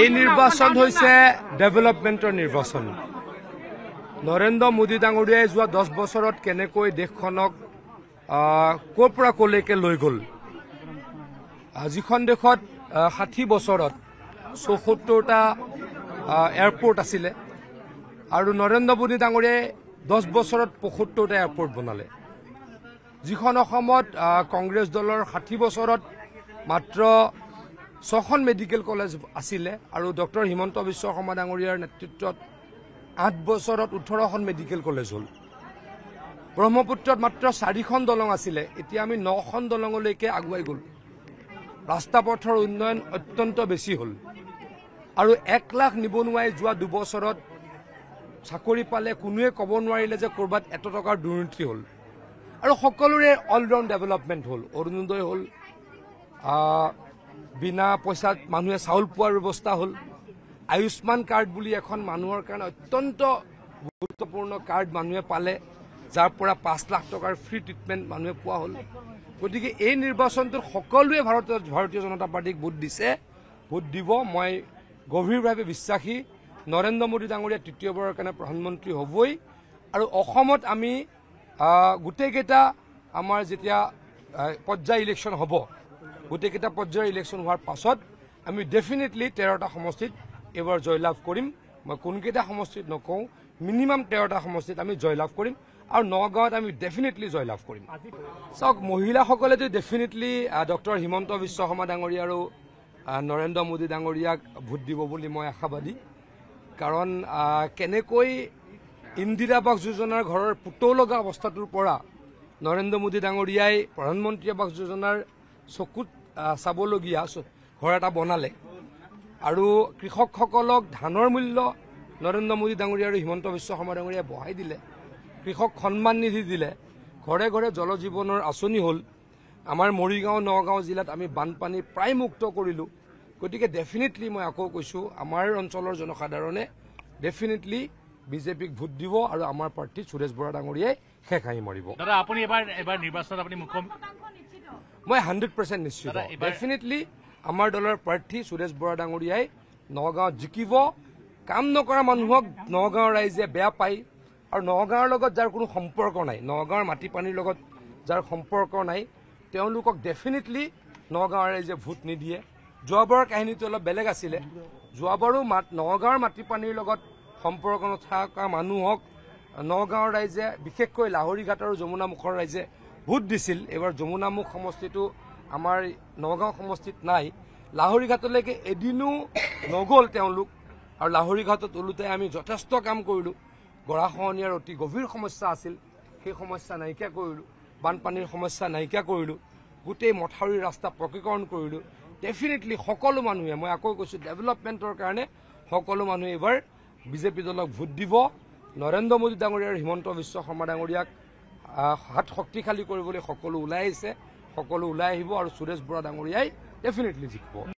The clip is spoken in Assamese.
এই নিৰ্বাচন হৈছে ডেভেলপমেণ্টৰ নিৰ্বাচন নৰেন্দ্ৰ মোদী ডাঙৰীয়াই যোৱা দহ বছৰত কেনেকৈ দেশখনক ক'ৰ পৰা ক'লৈকে লৈ গ'ল যিখন দেশত ষাঠি বছৰত চৌসত্তৰটা এয়াৰপৰ্ট আছিলে আৰু নৰেন্দ্ৰ মোদী ডাঙৰীয়াই দহ বছৰত পয়সত্তৰটা এয়াৰপৰ্ট বনালে যিখন অসমত কংগ্ৰেছ দলৰ ষাঠি বছৰত মাত্ৰ ছখন মেডিকেল কলেজ আছিলে আৰু ডক্টৰ হিমন্ত বিশ্ব শৰ্মা ডাঙৰীয়াৰ নেতৃত্বত আঠ বছৰত ওঠৰখন মেডিকেল কলেজ হ'ল ব্ৰহ্মপুত্ৰত মাত্ৰ চাৰিখন দলং আছিলে এতিয়া আমি নখন দলঙলৈকে আগুৱাই গ'লো ৰাস্তা পথৰ উন্নয়ন অত্যন্ত বেছি হ'ল আৰু এক লাখ নিবনুৱাই যোৱা দুবছৰত চাকৰি পালে কোনোৱে ক'ব নোৱাৰিলে যে ক'ৰবাত এটকাৰ দুৰ্নীতি হ'ল আৰু সকলোৰে অলৰাউণ্ড ডেভেলপমেণ্ট হ'ল অৰুণোদয় হ'ল বিনা পইচাত মানুহে চাউল পোৱাৰ ব্যৱস্থা হ'ল আয়ুষ্মান কাৰ্ড বুলি এখন মানুহৰ কাৰণে অত্যন্ত গুৰুত্বপূৰ্ণ কাৰ্ড মানুহে পালে যাৰ পৰা পাঁচ লাখ টকাৰ ফ্ৰী ট্ৰিটমেণ্ট মানুহে পোৱা হ'ল গতিকে এই নিৰ্বাচনটোত সকলোৱে ভাৰতীয় ভাৰতীয় জনতা পাৰ্টীক ভোট দিছে ভোট দিব মই গভীৰভাৱে বিশ্বাসী নৰেন্দ্ৰ মোদী ডাঙৰীয়া তৃতীয়বাৰৰ কাৰণে প্ৰধানমন্ত্ৰী হ'বই আৰু অসমত আমি গোটেইকেইটা আমাৰ যেতিয়া পৰ্যায় ইলেকশ্যন হ'ব গোটেইকেইটা পৰ্যায়ৰ ইলেকশ্যন হোৱাৰ পাছত আমি ডেফিনেটলি তেৰটা সমষ্টিত এইবাৰ জয়লাভ কৰিম মই কোনকেইটা সমষ্টিত নকওঁ মিনিমাম তেৰটা সমষ্টিত আমি জয়লাভ কৰিম আৰু নগাঁৱত আমি ডেফিনেটলি জয়লাভ কৰিম চাওক মহিলাসকলে যদি ডেফিনেটলি ডক্টৰ হিমন্ত বিশ্ব শৰ্মা ডাঙৰীয়া আৰু নৰেন্দ্ৰ মোদী ডাঙৰীয়াক ভোট দিব বুলি মই আশাবাদী কাৰণ কেনেকৈ ইন্দিৰা আৱাস যোজনাৰ ঘৰৰ পুতৌ লগা অৱস্থাটোৰ পৰা নৰেন্দ্ৰ মোদী ডাঙৰীয়াই প্ৰধানমন্ত্ৰী আৱাস যোজনাৰ চকুত চাবলগীয়া ঘৰ এটা বনালে আৰু কৃষকসকলক ধানৰ মূল্য নৰেন্দ্ৰ মোদী ডাঙৰীয়া আৰু হিমন্ত বিশ্ব শৰ্মা ডাঙৰীয়াই বহাই দিলে কৃষক সন্মান নিধি দিলে ঘৰে ঘৰে জল জীৱনৰ আঁচনি হ'ল আমাৰ মৰিগাঁও নগাঁও জিলাত আমি বানপানী প্ৰায় মুক্ত কৰিলোঁ গতিকে ডেফিনেটলি মই আকৌ কৈছোঁ আমাৰ অঞ্চলৰ জনসাধাৰণে ডেফিনেটলি বিজেপিক ভোট দিব আৰু আমাৰ প্ৰাৰ্থী সুৰেশ বৰা ডাঙৰীয়াই শেষ আহি মাৰিব দাদা আপুনি এবাৰ এবাৰ নিৰ্বাচনত আপুনি মুখ্য মই হাণ্ড্ৰেড পাৰ্চেণ্ট নিশ্চিত ডেফিনেটলি আমাৰ দলৰ প্ৰাৰ্থী সুৰেশ বৰা ডাঙৰীয়াই নগাঁৱত জিকিব কাম নকৰা মানুহক নগাঁৱৰ ৰাইজে বেয়া পায় আৰু নগাঁৱৰ লগত যাৰ কোনো সম্পৰ্ক নাই নগাঁৱৰ মাটি পানীৰ লগত যাৰ সম্পৰ্ক নাই তেওঁলোকক ডেফিনেটলি নগাঁৱৰ ৰাইজে ভোট নিদিয়ে যোৱাবাৰৰ কাহিনীটো অলপ বেলেগ আছিলে যোৱাবাৰো মাত নগাঁৱৰ মাটি পানীৰ লগত সম্পৰ্ক নথকা মানুহক নগাঁৱৰ ৰাইজে বিশেষকৈ লাহৰি ঘাট আৰু যমুনা মুখৰ ৰাইজে ভোট দিছিল এবাৰ যমুনামুখ সমষ্টিটো আমাৰ নগাঁও সমষ্টিত নাই লাহৰি ঘাটলৈকে এদিনো নগ'ল তেওঁলোক আৰু লাহৰি ঘাটত ওলোতাই আমি যথেষ্ট কাম কৰিলোঁ খহনীয়াৰ অতি গভীৰ সমস্যা আছিল সেই সমস্যা নাইকিয়া কৰিলোঁ বানপানীৰ সমস্যা নাইকিয়া কৰিলোঁ গোটেই মথাউৰি ৰাস্তা প্ৰকীকৰণ কৰিলোঁ ডেফিনেটলি সকলো মানুহে মই আকৌ কৈছোঁ ডেভেলপমেণ্টৰ কাৰণে সকলো মানুহে এইবাৰ বিজেপি দলক ভোট দিব নৰেন্দ্ৰ মোদী ডাঙৰীয়া আৰু হিমন্ত বিশ্ব শৰ্মা ডাঙৰীয়াক হাত শক্তিশালী কৰিবলৈ সকলো ওলাই আহিছে সকলো ওলাই আহিব আৰু সুৰেশ বৰা ডাঙৰীয়াই ডেফিনেটলি জিকিব